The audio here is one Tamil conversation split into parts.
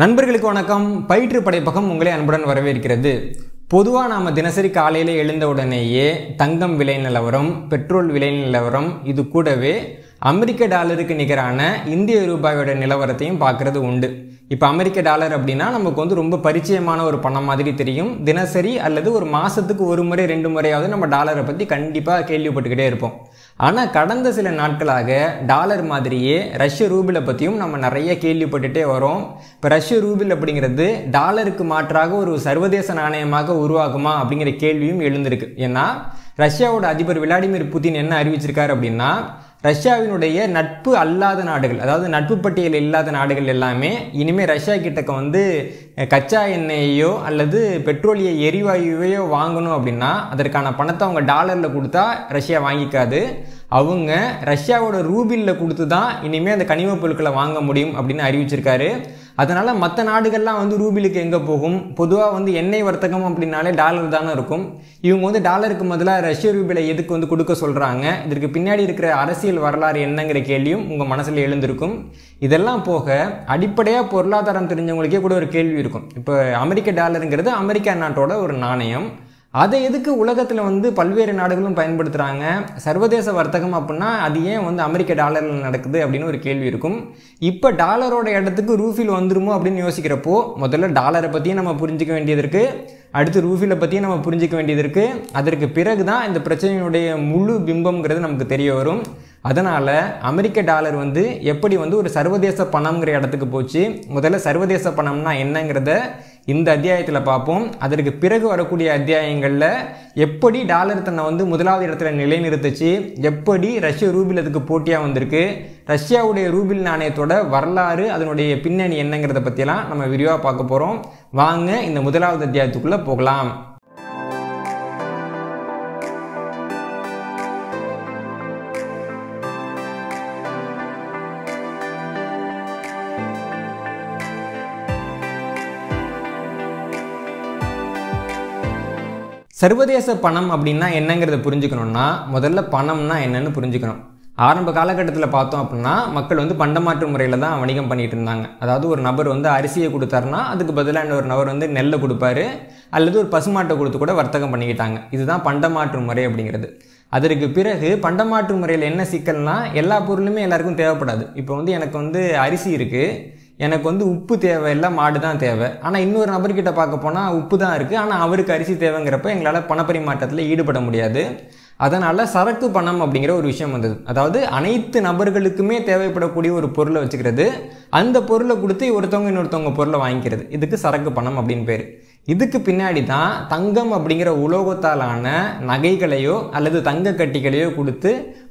நண்பர்களுக்கு வணக்கம் பயிற்று படைப்பகம் உங்களை அன்புடன் வரவேற்கிறது பொதுவாக நாம் தினசரி காலையில் எழுந்த உடனேயே தங்கம் விலை நிலவரம் பெட்ரோல் விலை நிலவரம் இது கூடவே அமெரிக்க டாலருக்கு நிகரான இந்திய ரூபாயோட நிலவரத்தையும் பார்க்குறது உண்டு இப்போ அமெரிக்க டாலர் அப்படின்னா நமக்கு வந்து ரொம்ப பரிச்சயமான ஒரு பணம் மாதிரி தெரியும் தினசரி அல்லது ஒரு மாதத்துக்கு ஒரு முறை ரெண்டு முறையாவது நம்ம டாலரை பற்றி கண்டிப்பாக கேள்விப்பட்டுக்கிட்டே இருப்போம் ஆனால் கடந்த சில நாட்களாக டாலர் மாதிரியே ரஷ்ய ரூபிலை பற்றியும் நம்ம நிறைய கேள்விப்பட்டுட்டே வரோம் இப்போ ரஷ்ய ரூபில் அப்படிங்கிறது டாலருக்கு மாற்றாக ஒரு சர்வதேச நாணயமாக உருவாகுமா அப்படிங்கிற கேள்வியும் எழுந்திருக்கு ஏன்னா ரஷ்யாவோட அதிபர் விளாடிமிர் புதின் என்ன அறிவிச்சிருக்காரு அப்படின்னா ரஷ்யாவினுடைய நட்பு அல்லாத நாடுகள் அதாவது நட்பு பட்டியல் இல்லாத நாடுகள் எல்லாமே இனிமேல் ரஷ்யா கிட்டக்க வந்து கச்சா எண்ணெயையோ அல்லது பெட்ரோலிய எரிவாயுவையோ வாங்கணும் அப்படின்னா அதற்கான பணத்தை அவங்க டாலரில் கொடுத்தா ரஷ்யா வாங்கிக்காது அவங்க ரஷ்யாவோட ரூபிலில் கொடுத்து தான் இனிமேல் அந்த கனிம பொருட்களை வாங்க முடியும் அப்படின்னு அறிவிச்சிருக்காரு அதனால் மற்ற நாடுகள்லாம் வந்து ரூபிலுக்கு எங்கே போகும் பொதுவாக வந்து எண்ணெய் வர்த்தகம் அப்படின்னாலே டாலர் தானே இருக்கும் இவங்க வந்து டாலருக்கு முதலாக ரஷ்ய ரூபியில் எதுக்கு வந்து கொடுக்க சொல்கிறாங்க இதற்கு பின்னாடி இருக்கிற அரசியல் வரலாறு என்னங்கிற கேள்வியும் உங்கள் மனசில் எழுந்திருக்கும் இதெல்லாம் போக அடிப்படையாக பொருளாதாரம் தெரிஞ்சவங்களுக்கே கூட ஒரு கேள்வி இருக்கும் இப்போ அமெரிக்க டாலருங்கிறது அமெரிக்கா நாட்டோட ஒரு நாணயம் அதை எதுக்கு உலகத்தில் வந்து பல்வேறு நாடுகளும் பயன்படுத்துகிறாங்க சர்வதேச வர்த்தகம் அப்படின்னா அது ஏன் வந்து அமெரிக்க டாலரில் நடக்குது அப்படின்னு ஒரு கேள்வி இருக்கும் இப்போ டாலரோட இடத்துக்கு ரூஃபில் வந்துருமோ அப்படின்னு யோசிக்கிறப்போ முதல்ல டாலரை பற்றியும் நம்ம புரிஞ்சிக்க வேண்டியது இருக்குது அடுத்து ரூஃபிலை பற்றியும் நம்ம புரிஞ்சிக்க வேண்டியது இருக்குது அதற்கு பிறகு தான் இந்த பிரச்சனையுடைய முழு பிம்பம்ங்கிறது நமக்கு தெரிய வரும் அதனால் அமெரிக்க டாலர் வந்து எப்படி வந்து ஒரு சர்வதேச பணம்ங்கிற இடத்துக்கு போச்சு முதல்ல சர்வதேச பணம்னா என்னங்கிறத இந்த அத்தியாயத்தில் பார்ப்போம் அதற்கு பிறகு வரக்கூடிய அத்தியாயங்களில் எப்படி டாலர் தன்னை வந்து முதலாவது இடத்துல நிலைநிறுத்துச்சு எப்படி ரஷ்ய ரூபில் அதுக்கு போட்டியாக வந்திருக்கு ரஷ்யாவுடைய ரூபில் நாணயத்தோட வரலாறு அதனுடைய பின்னணி என்னங்கிறத பற்றியெல்லாம் நம்ம விரிவாக பார்க்க போகிறோம் வாங்க இந்த முதலாவது அத்தியாயத்துக்குள்ளே போகலாம் சர்வதேச பணம் அப்படின்னா என்னங்கிறத புரிஞ்சுக்கணும்னா முதல்ல பணம்னா என்னன்னு புரிஞ்சுக்கணும் ஆரம்ப காலகட்டத்தில் பார்த்தோம் அப்படின்னா மக்கள் வந்து பண்டமாற்று முறையில் தான் வணிகம் பண்ணிகிட்டு இருந்தாங்க அதாவது ஒரு நபர் வந்து அரிசியை கொடுத்தாருன்னா அதுக்கு பதிலாக ஒரு நபர் வந்து நெல்லை கொடுப்பாரு அல்லது ஒரு பசுமாட்டை கொடுத்து கூட வர்த்தகம் பண்ணிக்கிட்டாங்க இதுதான் பண்டமாற்று முறை அப்படிங்கிறது அதற்கு பிறகு பண்டமாற்று முறையில் என்ன சிக்கல்னால் எல்லா பொருளுமே எல்லாருக்கும் தேவைப்படாது இப்போ வந்து எனக்கு வந்து அரிசி இருக்குது எனக்கு வந்து உப்பு தேவையில்லை மாடு தான் தேவை ஆனால் இன்னொரு நபர்கிட்ட பார்க்க போனால் உப்பு தான் இருக்குது ஆனால் அவருக்கு அரிசி தேவைங்கிறப்ப எங்களால் பணப்பரிமாற்றத்தில் ஈடுபட முடியாது அதனால் சரக்கு பணம் அப்படிங்கிற ஒரு விஷயம் வந்தது அதாவது அனைத்து நபர்களுக்குமே தேவைப்படக்கூடிய ஒரு பொருளை வச்சுக்கிறது அந்த பொருளை கொடுத்து ஒருத்தவங்க இன்னொருத்தவங்க பொருளை வாங்கிக்கிறது இதுக்கு சரக்கு பணம் அப்படின்னு பேர் இதுக்கு பின்னாடி தான் தங்கம் அப்படிங்கிற உலோகத்தாலான நகைகளையோ அல்லது தங்க கட்டிகளையோ கொடுத்து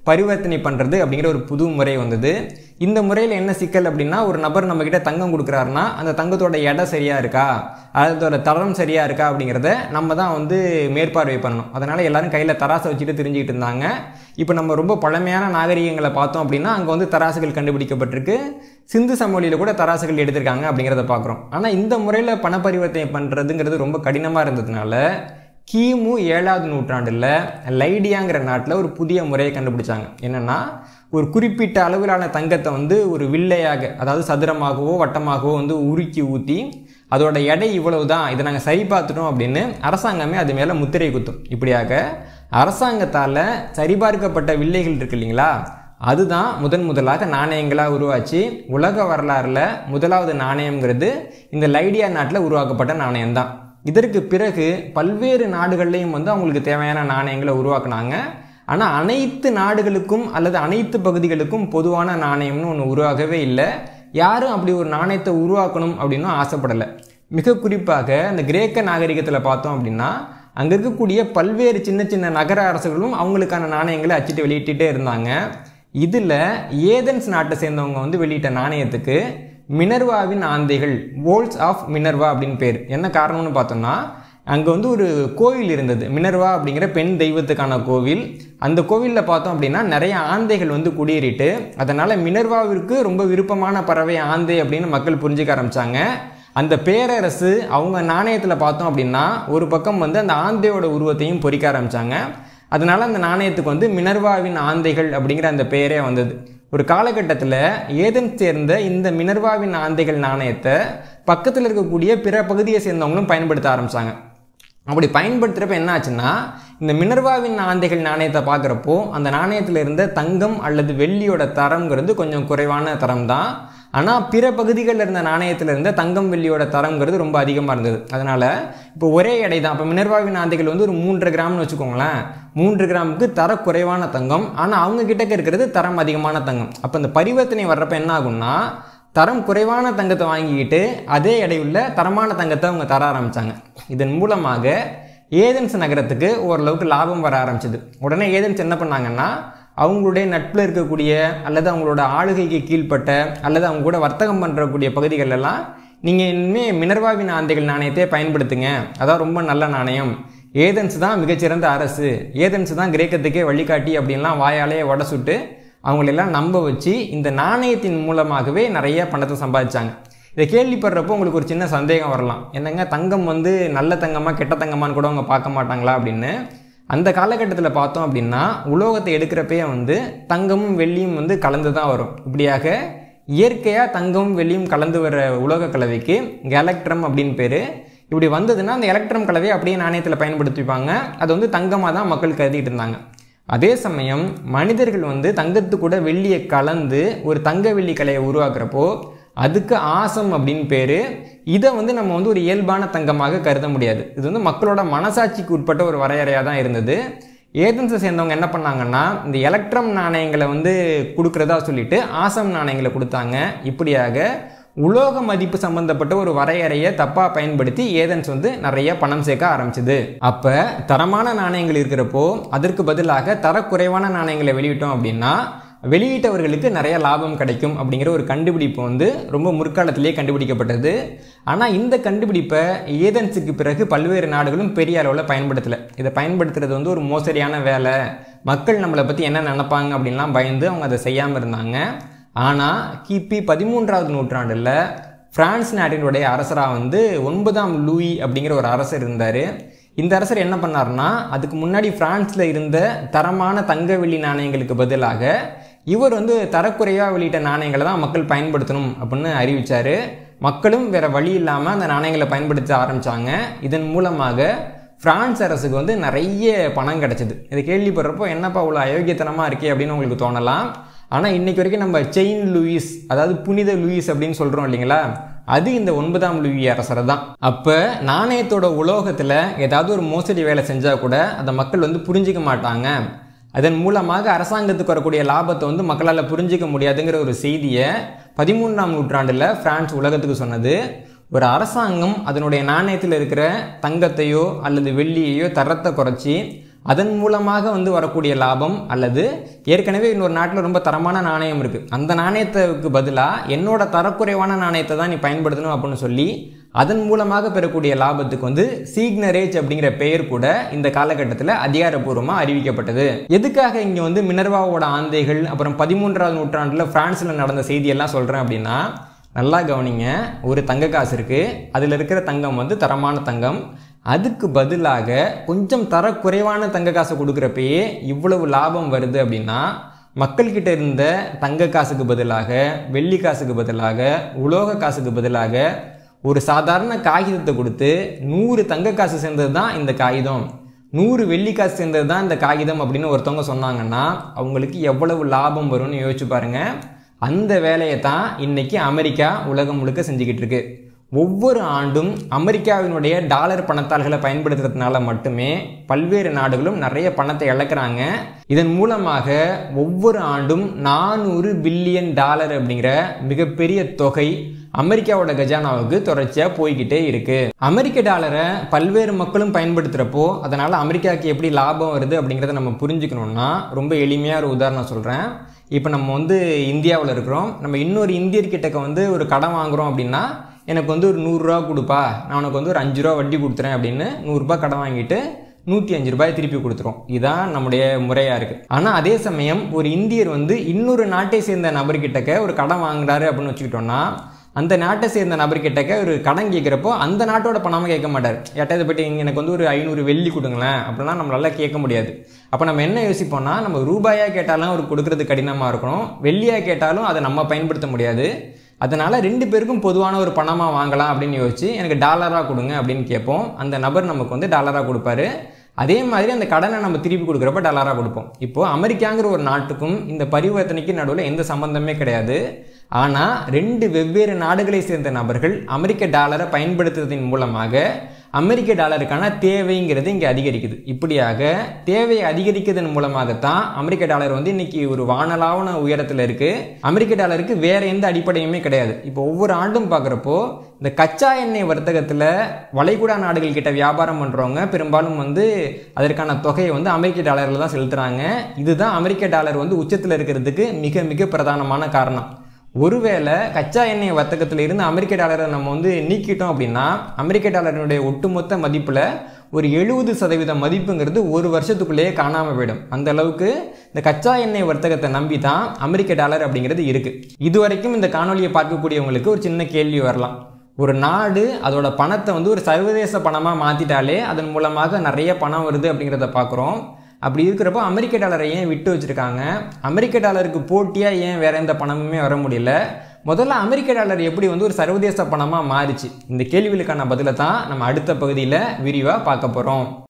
பரிவர்த்தனை பண்ணுறது அப்படிங்கிற ஒரு புது முறை வந்தது இந்த முறையில் என்ன சிக்கல் அப்படின்னா ஒரு நபர் நம்மக்கிட்ட தங்கம் கொடுக்குறாருன்னா அந்த தங்கத்தோட இடம் சரியாக இருக்கா அதோட தரம் சரியாக இருக்கா அப்படிங்கிறத நம்ம தான் வந்து மேற்பார்வை பண்ணணும் அதனால் எல்லோரும் கையில் தராசை வச்சுட்டு தெரிஞ்சுக்கிட்டு இருந்தாங்க இப்போ நம்ம ரொம்ப பழமையான நாகரிகங்களை பார்த்தோம் அப்படின்னா அங்கே வந்து தராசுகள் கண்டுபிடிக்கப்பட்டிருக்கு சிந்து சமவெளியில் கூட தராசுகள் எடுத்திருக்காங்க அப்படிங்கிறத பார்க்குறோம் ஆனால் இந்த முறையில் பண பரிவர்த்தனை பண்ணுறதுங்கிறது ரொம்ப கடினமாக இருந்ததுனால கிமு ஏழாவது நூற்றாண்டில் லைடியாங்கிற நாட்டில் ஒரு புதிய முறையை கண்டுபிடிச்சாங்க என்னென்னா ஒரு குறிப்பிட்ட அளவிலான தங்கத்தை வந்து ஒரு வில்லையாக அதாவது சதுரமாகவோ வட்டமாகவோ வந்து உருக்கி ஊற்றி அதோட எடை இவ்வளவு தான் இதை நாங்கள் சரி பார்த்துட்டோம் அப்படின்னு அரசாங்கமே அது மேலே முத்திரை குத்தும் இப்படியாக அரசாங்கத்தால் சரிபார்க்கப்பட்ட வில்லைகள் இருக்கு இல்லைங்களா அதுதான் முதன் முதலாக நாணயங்களாக உருவாச்சு உலக வரலாறில் முதலாவது நாணயங்கிறது இந்த லைடியா நாட்டில் உருவாக்கப்பட்ட நாணயம் தான் இதற்கு பிறகு பல்வேறு நாடுகள்லையும் வந்து அவங்களுக்கு தேவையான நாணயங்களை உருவாக்குனாங்க ஆனால் அனைத்து நாடுகளுக்கும் அல்லது அனைத்து பகுதிகளுக்கும் பொதுவான நாணயம்னு ஒன்று உருவாகவே இல்லை யாரும் அப்படி ஒரு நாணயத்தை உருவாக்கணும் அப்படின்னு ஆசைப்படலை மிக குறிப்பாக அந்த கிரேக்க நாகரிகத்தில் பார்த்தோம் அப்படின்னா அங்கே இருக்கக்கூடிய பல்வேறு சின்ன சின்ன நகர அரசுகளும் அவங்களுக்கான நாணயங்களை அச்சிட்டு வெளியிட்டுட்டே இருந்தாங்க இதில் ஏதன்ஸ் நாட்டை சேர்ந்தவங்க வந்து வெளியிட்ட நாணயத்துக்கு மினர்வாவின் ஆந்தைகள் வோல்ஸ் ஆஃப் மினர்வா அப்படின்னு பேர் என்ன காரணம்னு பார்த்தோம்னா அங்கே வந்து ஒரு கோவில் இருந்தது மினர்வா அப்படிங்கிற பெண் தெய்வத்துக்கான கோவில் அந்த கோவிலில் பார்த்தோம் அப்படின்னா நிறைய ஆந்தைகள் வந்து குடியேறிட்டு அதனால் மினர்வாவிற்கு ரொம்ப விருப்பமான பறவை ஆந்தை அப்படின்னு மக்கள் புரிஞ்சுக்க ஆரம்பித்தாங்க அந்த பேரரசு அவங்க நாணயத்தில் பார்த்தோம் அப்படின்னா ஒரு பக்கம் வந்து அந்த ஆந்தையோட உருவத்தையும் பொறிக்க ஆரம்பித்தாங்க அதனால் அந்த நாணயத்துக்கு வந்து மினர்வாவின் ஆந்தைகள் அப்படிங்கிற அந்த பெயரே வந்தது ஒரு காலகட்டத்தில் ஏதன் சேர்ந்த இந்த மினர்வாவின் ஆந்தைகள் நாணயத்தை பக்கத்தில் இருக்கக்கூடிய பிற பகுதியை சேர்ந்தவங்களும் பயன்படுத்த ஆரம்பித்தாங்க அப்படி பயன்படுத்துகிறப்ப என்ன ஆச்சுன்னா இந்த மினர்வாவின் ஆந்தைகள் நாணயத்தை பார்க்குறப்போ அந்த நாணயத்தில் இருந்த தங்கம் அல்லது வெள்ளியோட தரங்கிறது கொஞ்சம் குறைவான தரம் தான் ஆனால் பிற பகுதிகளில் இருந்த நாணயத்தில் இருந்த தங்கம் வெள்ளியோட தரங்கிறது ரொம்ப அதிகமாக இருந்தது அதனால் இப்போ ஒரே எடை தான் இப்போ மினர்வாவின் ஆந்தைகள் வந்து ஒரு மூன்று கிராம்னு வச்சுக்கோங்களேன் மூன்று கிராமுக்கு தர குறைவான தங்கம் ஆனால் அவங்க கிட்டக்க இருக்கிறது தரம் அதிகமான தங்கம் அப்போ இந்த பரிவர்த்தனை வர்றப்ப என்ன ஆகும்னா தரம் குறைவான தங்கத்தை வாங்கிக்கிட்டு அதே எடையுள்ள தரமான தங்கத்தை அவங்க தர ஆரம்பித்தாங்க இதன் மூலமாக ஏதென்ஸ் நகரத்துக்கு ஓரளவுக்கு லாபம் வர ஆரம்பிச்சது உடனே ஏதென்ஸ் என்ன பண்ணாங்கன்னா அவங்களுடைய நட்பில் இருக்கக்கூடிய அல்லது அவங்களோட ஆளுகைக்கு கீழ்ப்பட்ட அல்லது அவங்க கூட வர்த்தகம் பண்ணுறக்கூடிய பகுதிகளெல்லாம் நீங்கள் இனிமேல் மினர்வாவின் ஆந்தைகள் நாணயத்தை பயன்படுத்துங்க அதான் ரொம்ப நல்ல நாணயம் ஏதன்ஸ் தான் மிகச்சிறந்த அரசு ஏதன்ஸ் தான் கிரேக்கத்துக்கே வழிகாட்டி அப்படின்லாம் வாயாலே உடை சுட்டு அவங்களெல்லாம் நம்ப வச்சு இந்த நாணயத்தின் மூலமாகவே நிறைய பணத்தை சம்பாதிச்சாங்க இதை கேள்விப்படுறப்போ உங்களுக்கு ஒரு சின்ன சந்தேகம் வரலாம் என்னங்க தங்கம் வந்து நல்ல தங்கமாக கெட்ட தங்கமானு கூட அவங்க பார்க்க மாட்டாங்களா அப்படின்னு அந்த காலகட்டத்தில் பார்த்தோம் அப்படின்னா உலோகத்தை எடுக்கிறப்பே வந்து தங்கமும் வெள்ளியும் வந்து கலந்து தான் வரும் இப்படியாக இயற்கையாக தங்கமும் வெள்ளியும் கலந்து வர உலோக கலவைக்கு எலக்ட்ரம் அப்படின்னு பேர் இப்படி வந்ததுன்னா அந்த எலக்ட்ரம் கலவையை அப்படியே நாணயத்தில் பயன்படுத்திப்பாங்க அது வந்து தங்கமாக தான் மக்கள் கருதிட்டு இருந்தாங்க அதே சமயம் மனிதர்கள் வந்து தங்கத்து கூட வெள்ளியை கலந்து ஒரு தங்க வெள்ளி கலையை உருவாக்குறப்போ அதுக்கு ஆசம் அப்படின்னு பேர் இதை வந்து நம்ம வந்து ஒரு இயல்பான தங்கமாக கருத முடியாது இது வந்து மக்களோட மனசாட்சிக்கு உட்பட்ட ஒரு வரையறையாக தான் இருந்தது ஏதென்ஸை சேர்ந்தவங்க என்ன பண்ணாங்கன்னா இந்த எலக்ட்ரம் நாணயங்களை வந்து கொடுக்குறதா சொல்லிட்டு ஆசம் நாணயங்களை கொடுத்தாங்க இப்படியாக உலோக மதிப்பு சம்பந்தப்பட்ட ஒரு வரையறையை தப்பாக பயன்படுத்தி ஏதன்ஸ் வந்து நிறைய பணம் சேர்க்க ஆரம்பிச்சது அப்போ தரமான நாணயங்கள் இருக்கிறப்போ அதற்கு பதிலாக தரக்குறைவான நாணயங்களை வெளியிட்டோம் அப்படின்னா வெளியிட்டவர்களுக்கு நிறைய லாபம் கிடைக்கும் அப்படிங்கிற ஒரு கண்டுபிடிப்பு வந்து ரொம்ப முற்காலத்திலேயே கண்டுபிடிக்கப்பட்டது ஆனால் இந்த கண்டுபிடிப்பை ஏதன்ஸுக்கு பிறகு பல்வேறு நாடுகளும் பெரிய அளவில் பயன்படுத்தலை இதை பயன்படுத்துறது வந்து ஒரு மோசடியான வேலை மக்கள் நம்மளை பற்றி என்ன நினப்பாங்க அப்படின்லாம் பயந்து அவங்க அதை செய்யாமல் இருந்தாங்க ஆனால் கிபி பதிமூன்றாவது நூற்றாண்டில் பிரான்ஸ் நாட்டினுடைய அரசராக வந்து ஒன்பதாம் லூயி அப்படிங்கிற ஒரு அரசர் இருந்தார் இந்த அரசர் என்ன பண்ணார்னா அதுக்கு முன்னாடி பிரான்ஸில் இருந்த தரமான தங்க வெள்ளி நாணயங்களுக்கு பதிலாக இவர் வந்து தரக்குறையாக வெளியிட்ட நாணயங்களை தான் மக்கள் பயன்படுத்தணும் அப்படின்னு அறிவித்தார் மக்களும் வேறு வழி இல்லாமல் அந்த நாணயங்களை பயன்படுத்த ஆரம்பித்தாங்க இதன் மூலமாக ஃப்ரான்ஸ் அரசுக்கு வந்து நிறைய பணம் கிடச்சிது இதை கேள்விப்படுறப்போ என்னப்பா இவ்வளோ அயோக்கியத்தனமாக இருக்கே அப்படின்னு உங்களுக்கு தோணலாம் ஆனால் இன்றைக்கி வரைக்கும் நம்ம செயின் லூயிஸ் அதாவது புனித லூயிஸ் அப்படின்னு சொல்கிறோம் இல்லைங்களா அது இந்த ஒன்பதாம் லூயி அரசரை தான் அப்போ நாணயத்தோட உலோகத்தில் ஏதாவது ஒரு மோசடி வேலை செஞ்சால் கூட அதை மக்கள் வந்து புரிஞ்சிக்க மாட்டாங்க அதன் மூலமாக அரசாங்கத்துக்கு வரக்கூடிய லாபத்தை வந்து மக்களால் புரிஞ்சிக்க முடியாதுங்கிற ஒரு செய்தியை பதிமூன்றாம் நூற்றாண்டில் பிரான்ஸ் உலகத்துக்கு சொன்னது ஒரு அரசாங்கம் அதனுடைய நாணயத்தில் இருக்கிற தங்கத்தையோ அல்லது வெள்ளியையோ தரத்தை குறைச்சி அதன் மூலமாக வந்து வரக்கூடிய லாபம் அல்லது ஏற்கனவே இன்னொரு நாட்டில் ரொம்ப தரமான நாணயம் இருக்குது அந்த நாணயத்துக்கு பதிலாக என்னோட தரக்குறைவான நாணயத்தை தான் நீ பயன்படுத்தணும் அப்படின்னு சொல்லி அதன் மூலமாக பெறக்கூடிய லாபத்துக்கு வந்து சீக்னரேஜ் அப்படிங்கிற பெயர் கூட இந்த காலகட்டத்தில் அதிகாரப்பூர்வமாக அறிவிக்கப்பட்டது எதுக்காக இங்கே வந்து மினர்வாவோட ஆந்தைகள் அப்புறம் பதிமூன்றாவது நூற்றாண்டில் ஃப்ரான்ஸில் நடந்த செய்தியெல்லாம் சொல்கிறேன் அப்படின்னா நல்லா கவனிங்க ஒரு தங்க காசு இருக்குது அதில் இருக்கிற தங்கம் வந்து தரமான தங்கம் அதுக்கு பதிலாக கொஞ்சம் தர குறைவான தங்க காசை கொடுக்குறப்பயே இவ்வளவு லாபம் வருது அப்படின்னா மக்கள்கிட்ட இருந்த தங்க காசுக்கு பதிலாக வெள்ளி காசுக்கு பதிலாக உலோக காசுக்கு பதிலாக ஒரு சாதாரண காகிதத்தை கொடுத்து நூறு தங்க காசு சேர்ந்தது தான் இந்த காகிதம் நூறு வெள்ளி காசு சேர்ந்தது தான் இந்த காகிதம் அப்படின்னு ஒருத்தவங்க சொன்னாங்கன்னா அவங்களுக்கு எவ்வளவு லாபம் வரும்னு யோசிச்சு பாருங்கள் அந்த வேலையை தான் இன்றைக்கி அமெரிக்கா உலகம் முழுக்க செஞ்சுக்கிட்டு இருக்குது ஒவ்வொரு ஆண்டும் அமெரிக்காவினுடைய டாலர் பணத்தாள்களை பயன்படுத்துறதுனால மட்டுமே பல்வேறு நாடுகளும் நிறைய பணத்தை இழக்கிறாங்க இதன் மூலமாக ஒவ்வொரு ஆண்டும் நானூறு பில்லியன் டாலர் அப்படிங்கிற மிகப்பெரிய தொகை அமெரிக்காவோட கஜானாவுக்கு தொடர்ச்சியாக போய்கிட்டே இருக்கு அமெரிக்க டாலரை பல்வேறு மக்களும் பயன்படுத்துகிறப்போ அதனால் அமெரிக்காவுக்கு எப்படி லாபம் வருது அப்படிங்கிறத நம்ம புரிஞ்சுக்கணும்னா ரொம்ப எளிமையாக ஒரு உதாரணம் சொல்கிறேன் இப்போ நம்ம வந்து இந்தியாவில் இருக்கிறோம் நம்ம இன்னொரு இந்தியர்கிட்ட வந்து ஒரு கடன் வாங்குகிறோம் அப்படின்னா எனக்கு வந்து ஒரு நூறுரூவா கொடுப்பா நான் உனக்கு வந்து ஒரு அஞ்சு ரூபா வட்டி கொடுத்துறேன் அப்படின்னு நூறுரூபா கடன் வாங்கிட்டு நூற்றி அஞ்சு ரூபாய் திருப்பி கொடுத்துரும் இதுதான் நம்முடைய முறையாக இருக்குது ஆனால் அதே சமயம் ஒரு இந்தியர் வந்து இன்னொரு நாட்டை சேர்ந்த நபர்கிட்டக்க ஒரு கடன் வாங்குறாரு அப்படின்னு வச்சுக்கிட்டோன்னா அந்த நாட்டை சேர்ந்த நபர்கிட்டக்க ஒரு கடன் கேட்குறப்போ அந்த நாட்டோட பணமாக கேட்க மாட்டார் இதை போய்ட்டு எனக்கு வந்து ஒரு ஐநூறு வெள்ளி கொடுங்களேன் அப்படின்னா நம்மளால கேட்க முடியாது அப்போ நம்ம என்ன யோசிப்போம்னா நம்ம ரூபாயாக கேட்டாலும் அவர் கொடுக்கறது கடினமாக இருக்கணும் வெள்ளியாக கேட்டாலும் அதை நம்ம பயன்படுத்த முடியாது அதனால் ரெண்டு பேருக்கும் பொதுவான ஒரு பணமாக வாங்கலாம் அப்படின்னு யோசிச்சு எனக்கு டாலராக கொடுங்க அப்படின்னு கேட்போம் அந்த நபர் நமக்கு வந்து டாலராக கொடுப்பாரு அதே மாதிரி அந்த கடனை நம்ம திருப்பி கொடுக்குறப்ப டாலராக கொடுப்போம் இப்போது அமெரிக்காங்கிற ஒரு நாட்டுக்கும் இந்த பரிவர்த்தனைக்கு நடுவில் எந்த சம்மந்தமே கிடையாது ஆனால் ரெண்டு வெவ்வேறு நாடுகளை சேர்ந்த நபர்கள் அமெரிக்க டாலரை பயன்படுத்துவதன் மூலமாக அமெரிக்க டாலருக்கான தேவைங்கிறது இங்கே அதிகரிக்குது இப்படியாக தேவையை அதிகரிக்கிறதன் மூலமாகத்தான் அமெரிக்க டாலர் வந்து இன்னைக்கு ஒரு வானலாவன உயரத்தில் இருக்குது அமெரிக்க டாலருக்கு வேற எந்த அடிப்படையுமே கிடையாது இப்போ ஒவ்வொரு ஆண்டும் பார்க்குறப்போ இந்த கச்சா எண்ணெய் வர்த்தகத்தில் வளைகுடா நாடுகள் கிட்ட வியாபாரம் பண்ணுறவங்க பெரும்பாலும் வந்து அதற்கான தொகையை வந்து அமெரிக்க டாலரில் தான் செலுத்துகிறாங்க இதுதான் அமெரிக்க டாலர் வந்து உச்சத்தில் இருக்கிறதுக்கு மிக மிக பிரதானமான காரணம் ஒருவேளை கச்சா எண்ணெய் வர்த்தகத்தில் இருந்து அமெரிக்க டாலரை நம்ம வந்து நீக்கிட்டோம் அப்படின்னா அமெரிக்க டாலரினுடைய ஒட்டுமொத்த மதிப்பில் ஒரு எழுபது சதவீத மதிப்புங்கிறது ஒரு வருஷத்துக்குள்ளேயே காணாமல் போயிடும் அந்த அளவுக்கு இந்த கச்சா எண்ணெய் வர்த்தகத்தை நம்பி தான் அமெரிக்க டாலர் அப்படிங்கிறது இருக்குது இது வரைக்கும் இந்த காணொலியை பார்க்கக்கூடியவங்களுக்கு ஒரு சின்ன கேள்வி வரலாம் ஒரு நாடு அதோட பணத்தை வந்து ஒரு சர்வதேச பணமாக மாற்றிட்டாலே அதன் மூலமாக நிறைய பணம் வருது அப்படிங்கிறத பார்க்குறோம் அப்படி இருக்கிறப்போ அமெரிக்க டாலரை ஏன் விட்டு வச்சுருக்காங்க அமெரிக்க டாலருக்கு போட்டியாக ஏன் வேறு எந்த பணமுமே வர முடியல முதல்ல அமெரிக்க டாலர் எப்படி வந்து ஒரு சர்வதேச பணமாக மாறிச்சு இந்த கேள்விகளுக்கான பதிலை தான் நம்ம அடுத்த பகுதியில் விரிவாக பார்க்க போகிறோம்